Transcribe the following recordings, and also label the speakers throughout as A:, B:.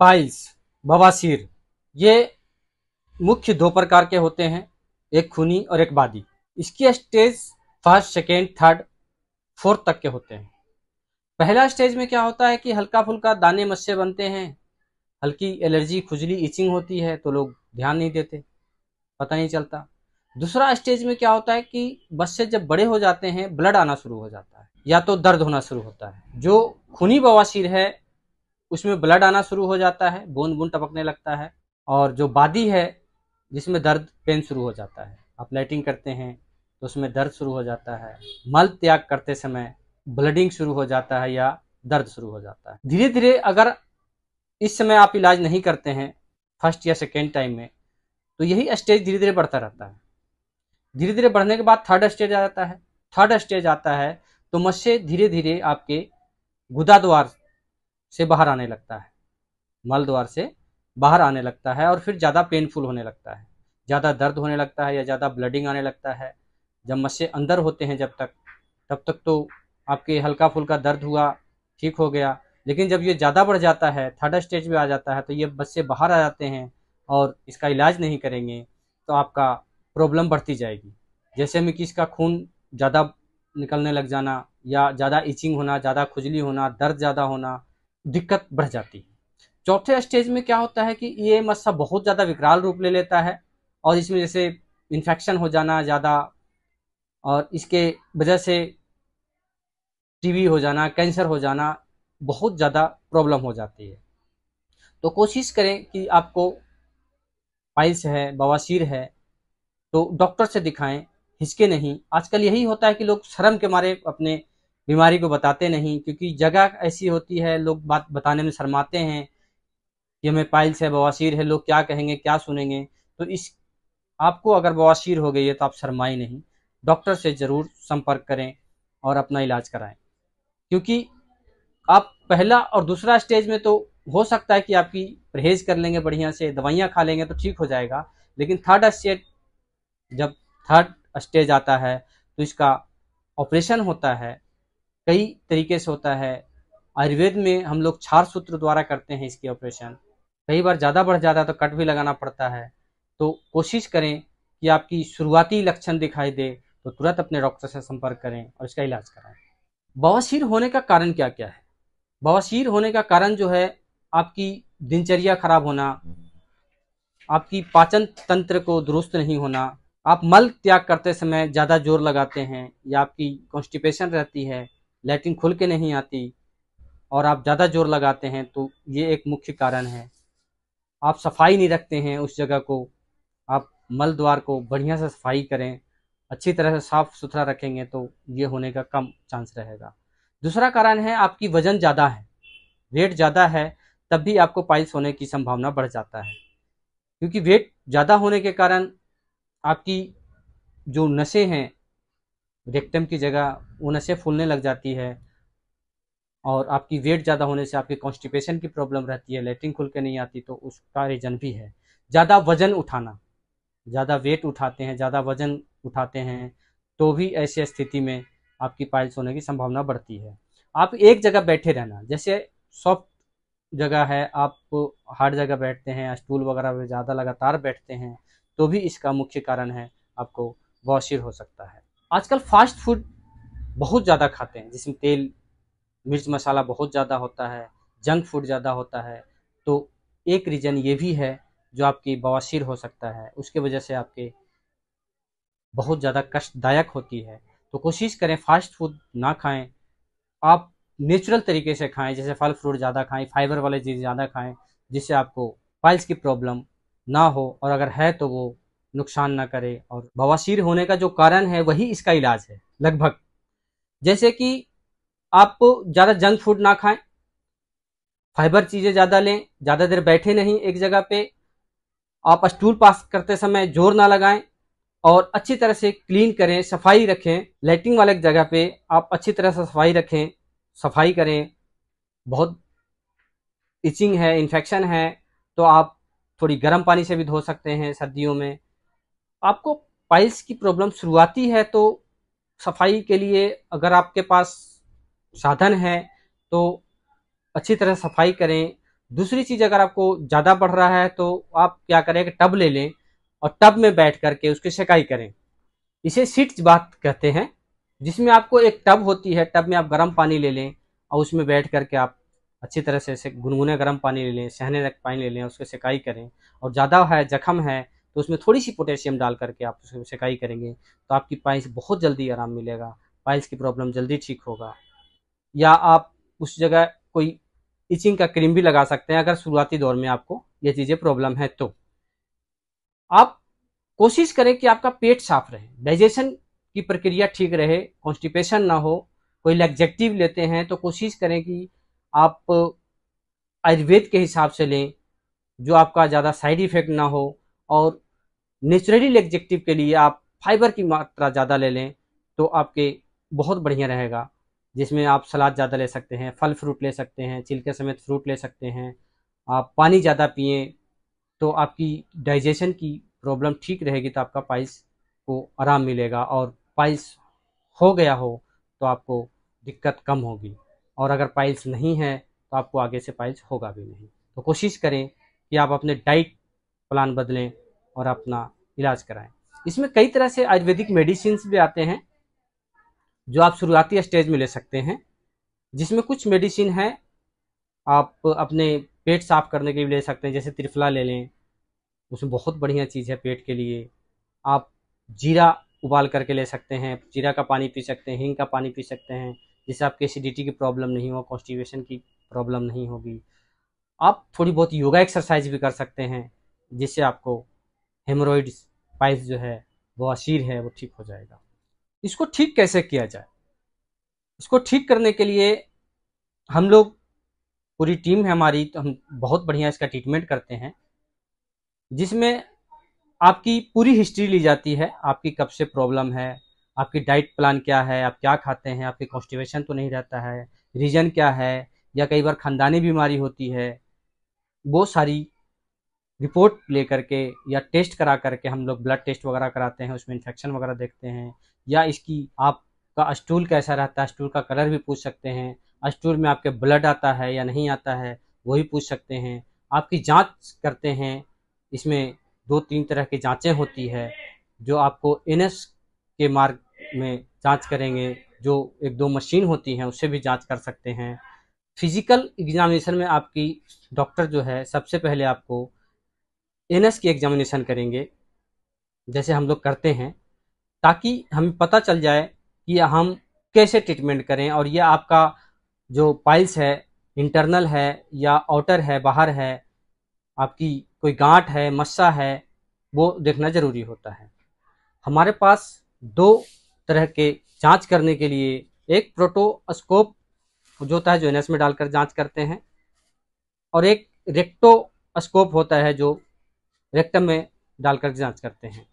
A: piles बवासीर ये मुख्य दो प्रकार के होते हैं एक खूनी और एक बादी इसकी stage first second third fourth तक के होते हैं पहला स्टेज में क्या होता है कि हल्का फुल्का दाने मस्से बनते हैं हल्की एलर्जी खुजली इचिंग होती है तो लोग ध्यान नहीं देते पता नहीं चलता दूसरा स्टेज में क्या होता है कि बच्चे जब बड़े हो जाते हैं ब्लड आना शुरू हो जाता है या तो दर्द होना शुरू होता है जो खूनी बवासीर है उसमें ब्लड आना शुरू हो जाता है बूंद बूंद टपकने लगता है और जो बादी है जिसमें दर्द पेन शुरू हो जाता है आप लाइटिंग करते हैं तो उसमें दर्द शुरू हो जाता है मल त्याग करते समय ब्लडिंग शुरू हो जाता है या दर्द शुरू हो जाता है धीरे धीरे अगर इस समय आप इलाज नहीं करते हैं फर्स्ट या सेकेंड टाइम में तो यही स्टेज धीरे धीरे बढ़ता रहता है धीरे धीरे बढ़ने के बाद थर्ड स्टेज आ जाता है थर्ड स्टेज आता है तो मस्से धीरे धीरे आपके गुदा द्वार से बाहर आने लगता है मल द्वार से बाहर आने लगता है और फिर ज़्यादा पेनफुल होने लगता है ज़्यादा दर्द होने लगता है या ज़्यादा ब्लडिंग आने लगता है जब मस्से अंदर होते हैं जब तक तब तक तो आपके हल्का फुल्का दर्द हुआ ठीक हो गया लेकिन जब ये ज़्यादा बढ़ जाता है थर्ड स्टेज में आ जाता है तो ये मस्से बाहर आ जाते हैं और इसका इलाज नहीं करेंगे तो आपका प्रॉब्लम बढ़ती जाएगी जैसे में कि इसका खून ज़्यादा निकलने लग जाना या ज़्यादा इचिंग होना ज़्यादा खुजली होना दर्द ज़्यादा होना दिक्कत बढ़ जाती है चौथे स्टेज में क्या होता है कि ये e मस्सा बहुत ज़्यादा विकराल रूप ले लेता है और इसमें जैसे इन्फेक्शन हो जाना ज़्यादा और इसके वजह से टीबी हो जाना कैंसर हो जाना बहुत ज़्यादा प्रॉब्लम हो जाती है तो कोशिश करें कि आपको पाइल्स है बवासीर है तो डॉक्टर से दिखाएं हिचके नहीं आजकल यही होता है कि लोग शर्म के मारे अपने बीमारी को बताते नहीं क्योंकि जगह ऐसी होती है लोग बात बताने में शर्माते हैं कि हमें पाइल्स है बवासीर है लोग क्या कहेंगे क्या सुनेंगे तो इस आपको अगर बवासीर हो गई है तो आप शर्माए नहीं डॉक्टर से ज़रूर संपर्क करें और अपना इलाज कराएं क्योंकि आप पहला और दूसरा स्टेज में तो हो सकता है कि आपकी परहेज कर लेंगे बढ़िया से दवाइयाँ खा लेंगे तो ठीक हो जाएगा लेकिन थर्ड स्टेज जब थर्ड स्टेज आता है तो इसका ऑपरेशन होता है कई तरीके से होता है आयुर्वेद में हम लोग क्षार सूत्र द्वारा करते हैं इसकी ऑपरेशन कई बार ज़्यादा बढ़ जाता है तो कट भी लगाना पड़ता है तो कोशिश करें कि आपकी शुरुआती लक्षण दिखाई दे तो तुरंत अपने डॉक्टर से संपर्क करें और इसका इलाज कराएं बवासीर होने का कारण क्या क्या है बवासीर होने का कारण जो है आपकी दिनचर्या खराब होना आपकी पाचन तंत्र को दुरुस्त नहीं होना आप मल त्याग करते समय ज़्यादा जोर लगाते हैं या आपकी कॉन्स्टिपेशन रहती है लैट्रिन खुल के नहीं आती और आप ज़्यादा जोर लगाते हैं तो ये एक मुख्य कारण है आप सफाई नहीं रखते हैं उस जगह को आप मल द्वार को बढ़िया से सफाई करें अच्छी तरह से साफ सुथरा रखेंगे तो ये होने का कम चांस रहेगा दूसरा कारण है आपकी वजन ज़्यादा है वेट ज़्यादा है तब भी आपको पाइल्स होने की संभावना बढ़ जाता है क्योंकि वेट ज़्यादा होने के कारण आपकी जो नशे हैं रेक्टम की जगह ऊनसें फूलने लग जाती है और आपकी वेट ज़्यादा होने से आपकी कॉन्स्टिपेशन की प्रॉब्लम रहती है लेटरिन खुल के नहीं आती तो उसका रीजन भी है ज़्यादा वजन उठाना ज़्यादा वेट उठाते हैं ज़्यादा वजन उठाते हैं तो भी ऐसी स्थिति में आपकी पाइल्स होने की संभावना बढ़ती है आप एक जगह बैठे रहना जैसे सॉफ्ट जगह है आप हार्ड जगह बैठते हैं स्टूल वगैरह में ज़्यादा लगातार बैठते हैं तो भी इसका मुख्य कारण है आपको बवासीर हो सकता है आजकल फास्ट फूड बहुत ज़्यादा खाते हैं जिसमें तेल मिर्च मसाला बहुत ज़्यादा होता है जंक फूड ज़्यादा होता है तो एक रीज़न ये भी है जो आपकी बवासीर हो सकता है उसके वजह से आपके बहुत ज़्यादा कष्टदायक होती है तो कोशिश करें फास्ट फूड ना खाएं आप नेचुरल तरीके से खाएं जैसे फल फ्रूट ज़्यादा खाएं फाइबर वाले चीज़ ज़्यादा खाएं जिससे आपको पाइल्स की प्रॉब्लम ना हो और अगर है तो वो नुकसान ना करे और बवासीर होने का जो कारण है वही इसका इलाज है लगभग जैसे कि आप ज़्यादा जंक फूड ना खाएं फाइबर चीज़ें ज़्यादा लें ज़्यादा देर बैठे नहीं एक जगह पे आप स्टूल पास करते समय जोर ना लगाएं और अच्छी तरह से क्लीन करें सफाई रखें लाइटिंग वाले जगह पे आप अच्छी तरह से सफाई रखें सफाई करें बहुत इचिंग है इन्फेक्शन है तो आप थोड़ी गर्म पानी से भी धो सकते हैं सर्दियों में आपको पाइल्स की प्रॉब्लम शुरुआती है तो सफाई के लिए अगर आपके पास साधन है तो अच्छी तरह सफाई करें दूसरी चीज़ अगर आपको ज़्यादा बढ़ रहा है तो आप क्या करें कि टब ले लें और टब में बैठ करके उसकी सिकाई करें इसे सीट बात कहते हैं जिसमें आपको एक टब होती है टब में आप गर्म पानी ले लें और उसमें बैठ करके आप अच्छी तरह से गुनगुने गर्म पानी ले लें सहने तक पानी ले लें उसकी सिकाई करें और ज़्यादा है जख्म है तो उसमें थोड़ी सी पोटेशियम डाल करके आप उसमें सिकाई करेंगे तो आपकी पाइल्स बहुत जल्दी आराम मिलेगा पाइल्स की प्रॉब्लम जल्दी ठीक होगा या आप उस जगह कोई इचिंग का क्रीम भी लगा सकते हैं अगर शुरुआती दौर में आपको ये चीज़ें प्रॉब्लम है तो आप कोशिश करें कि आपका पेट साफ रहे डाइजेशन की प्रक्रिया ठीक रहे कॉन्स्टिपेशन ना हो कोई लेग्जेक्टिव लेते हैं तो कोशिश करें कि आप आयुर्वेद के हिसाब से लें जो आपका ज़्यादा साइड इफेक्ट ना हो और नेचुरली एग्जेक्टिव के लिए आप फाइबर की मात्रा ज़्यादा ले लें तो आपके बहुत बढ़िया रहेगा जिसमें आप सलाद ज़्यादा ले सकते हैं फल फ्रूट ले सकते हैं छिलके समेत फ्रूट ले सकते हैं आप पानी ज़्यादा पिए तो आपकी डाइजेशन की प्रॉब्लम ठीक रहेगी तो आपका पाइल्स को आराम मिलेगा और पाइल्स हो गया हो तो आपको दिक्कत कम होगी और अगर पाइल्स नहीं है तो आपको आगे से पाइल्स होगा भी नहीं तो कोशिश करें कि आप अपने डाइट प्लान बदलें और अपना इलाज कराएं इसमें कई तरह से आयुर्वेदिक मेडिसिन भी आते हैं जो आप शुरुआती स्टेज में ले सकते हैं जिसमें कुछ मेडिसिन है आप अपने पेट साफ करने के लिए ले सकते हैं जैसे त्रिफला ले लें उसमें बहुत बढ़िया चीज़ है पेट के लिए आप जीरा उबाल करके ले सकते हैं जीरा का पानी पी सकते हैं हिंग का पानी पी सकते हैं जिससे आपकी एसिडिटी की प्रॉब्लम नहीं हो कॉन्स्टिवेशन की प्रॉब्लम नहीं होगी आप थोड़ी बहुत योगा एक्सरसाइज भी कर सकते हैं जिससे आपको हेमरॉइड पाइप जो है वो अशीर है वो ठीक हो जाएगा इसको ठीक कैसे किया जाए इसको ठीक करने के लिए हम लोग पूरी टीम है हमारी तो हम बहुत बढ़िया इसका ट्रीटमेंट करते हैं जिसमें आपकी पूरी हिस्ट्री ली जाती है आपकी कब से प्रॉब्लम है आपकी डाइट प्लान क्या है आप क्या खाते हैं आपके कॉन्स्टिवेशन तो नहीं रहता है रीजन क्या है या कई बार खानदानी बीमारी होती है वो सारी रिपोर्ट ले करके या टेस्ट करा करके हम लोग ब्लड टेस्ट वगैरह कराते हैं उसमें इन्फेक्शन वगैरह देखते हैं या इसकी आपका स्टूल कैसा रहता है स्टूल का कलर भी पूछ सकते हैं स्टूल में आपके ब्लड आता है या नहीं आता है वो भी पूछ सकते हैं आपकी जांच करते हैं इसमें दो तीन तरह की जांचें होती है जो आपको एन के मार्ग में जांच करेंगे जो एक दो मशीन होती हैं उससे भी जांच कर सकते हैं फिजिकल एग्जामिनेशन में आपकी डॉक्टर जो है सबसे पहले आपको एनएस की एग्जामिनेशन करेंगे जैसे हम लोग करते हैं ताकि हमें पता चल जाए कि हम कैसे ट्रीटमेंट करें और यह आपका जो पाइल्स है इंटरनल है या आउटर है बाहर है आपकी कोई गांठ है मस्सा है वो देखना ज़रूरी होता है हमारे पास दो तरह के जांच करने के लिए एक प्रोटोस्कोप जो होता है जो एनएस में डालकर जांच करते हैं और एक रेक्टोस्कोप होता है जो रेक्टम में डालकर जांच करते हैं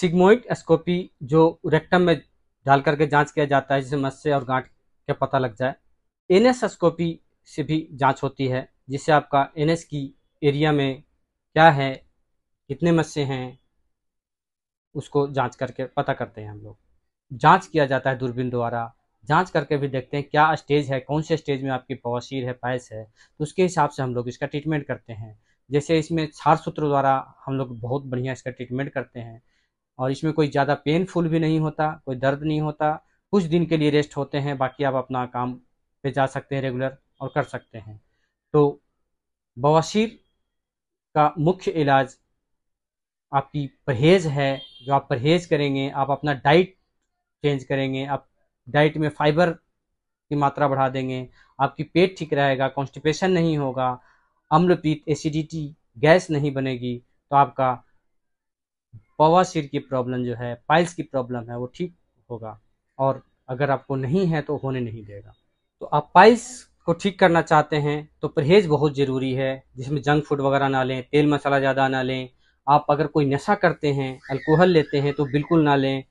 A: सिग्मोइड एस्कोपी जो रेक्टम में डाल करके जांच किया जाता है जिससे मत्स्य और गांठ का पता लग जाए एनएस एस्कोपी से भी जांच होती है जिससे आपका एनएस की एरिया में क्या है कितने मत्स्य हैं उसको जांच करके पता करते हैं हम लोग जांच किया जाता है दूरबीन द्वारा जांच करके भी देखते हैं क्या स्टेज है कौन से स्टेज में आपकी पवासीर है पैस है तो उसके हिसाब से हम लोग इसका ट्रीटमेंट करते हैं जैसे इसमें छार सूत्र द्वारा हम लोग बहुत बढ़िया इसका ट्रीटमेंट करते हैं और इसमें कोई ज़्यादा पेनफुल भी नहीं होता कोई दर्द नहीं होता कुछ दिन के लिए रेस्ट होते हैं बाकी आप अपना काम पे जा सकते हैं रेगुलर और कर सकते हैं तो बवासीर का मुख्य इलाज आपकी परहेज है जो आप परहेज करेंगे आप अपना डाइट चेंज करेंगे आप डाइट में फाइबर की मात्रा बढ़ा देंगे आपकी पेट ठीक रहेगा कॉन्स्टिपेशन नहीं होगा अम्लपीत एसिडिटी गैस नहीं बनेगी तो आपका बवासीर की प्रॉब्लम जो है पाइल्स की प्रॉब्लम है वो ठीक होगा और अगर आपको नहीं है तो होने नहीं देगा तो आप पाइल्स को ठीक करना चाहते हैं तो परहेज बहुत ज़रूरी है जिसमें जंक फूड वगैरह ना लें तेल मसाला ज़्यादा ना लें आप अगर कोई नशा करते हैं अल्कोहल लेते हैं तो बिल्कुल ना लें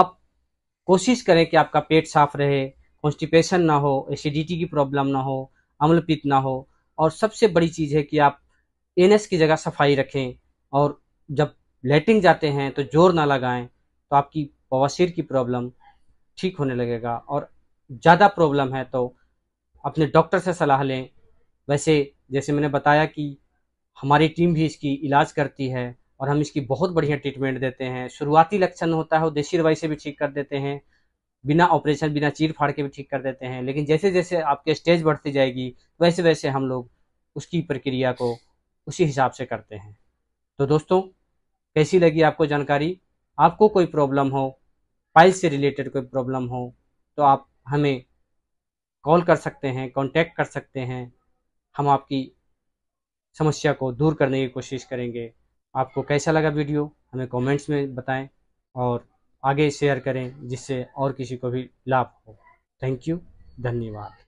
A: आप कोशिश करें कि आपका पेट साफ रहे कॉन्स्टिपेशन ना हो एसिडिटी की प्रॉब्लम ना हो अम्लपित ना हो और सबसे बड़ी चीज़ है कि आप एन की जगह सफाई रखें और जब लेटिंग जाते हैं तो जोर ना लगाएं तो आपकी बवासीर की प्रॉब्लम ठीक होने लगेगा और ज़्यादा प्रॉब्लम है तो अपने डॉक्टर से सलाह लें वैसे जैसे मैंने बताया कि हमारी टीम भी इसकी इलाज करती है और हम इसकी बहुत बढ़िया ट्रीटमेंट देते हैं शुरुआती लक्षण होता है वो देसी दवाई से भी ठीक कर देते हैं बिना ऑपरेशन बिना चीर फाड़ के भी ठीक कर देते हैं लेकिन जैसे जैसे आपके स्टेज बढ़ती जाएगी वैसे वैसे हम लोग उसकी प्रक्रिया को उसी हिसाब से करते हैं तो दोस्तों कैसी लगी आपको जानकारी आपको कोई प्रॉब्लम हो फाइल से रिलेटेड कोई प्रॉब्लम हो तो आप हमें कॉल कर सकते हैं कॉन्टैक्ट कर सकते हैं हम आपकी समस्या को दूर करने की कोशिश करेंगे आपको कैसा लगा वीडियो हमें कमेंट्स में बताएं और आगे शेयर करें जिससे और किसी को भी लाभ हो थैंक यू धन्यवाद